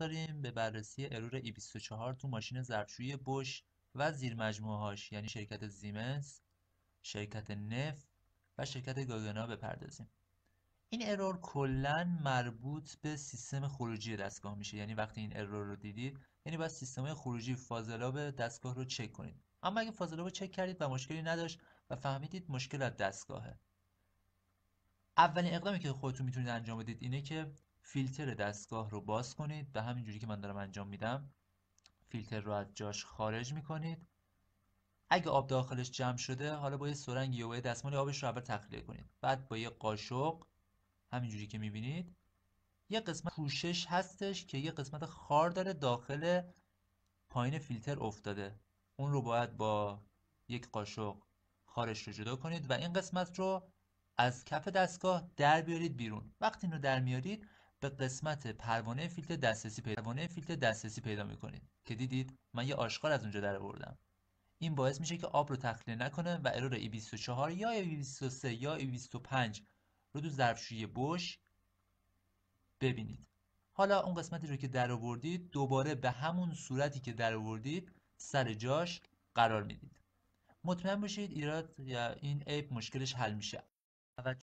داریم به بررسی ارور E24 تو ماشین ظرفشویی بوش و زیر مجموعهاش یعنی شرکت زیمنس، شرکت نف و شرکت گاگنا بپردازیم. این ارور کلا مربوط به سیستم خروجی دستگاه میشه یعنی وقتی این ارور رو دیدید یعنی باید سیستم خروجی فاضلاب دستگاه رو چک کنید اما اگه فاضلاب رو چک کردید و مشکلی نداشت و فهمیدید مشکل از دستگاهه اولین اقدامی که خودتون میتونید انجام بدید اینه که فیلتر دستگاه رو باز کنید به همین جوری که من دارم انجام میدم فیلتر رو از جاش خارج میکنید اگه آب داخلش جمع شده حالا با یه سرنگ یا یه دستمال آبش رو اول تخلیه کنید بعد با یه قاشق جوری که میبینید یه قسمت پوشش هستش که یه قسمت خار داره داخل پایین فیلتر افتاده اون رو باید با یک قاشق خارش رو جدا کنید و این قسمت رو از کف دستگاه در بیارید بیرون وقتی این در میارید به قسمت پروانه فیلتر دسترسی پیدا پروانه فیلتر دسترسی پیدا میکنید که دیدید من یه آشکار از اونجا درآوردم این باعث میشه که آب رو تخلیه نکنه و ارور ای 24 یا ای 23 یا ای 25 رو تو ظرفشویی بش ببینید حالا اون قسمتی رو که درآوردید دوباره به همون صورتی که درآوردید سر جاش قرار میدید مطمئن باشید ایراد یا این عیب مشکلش حل میشه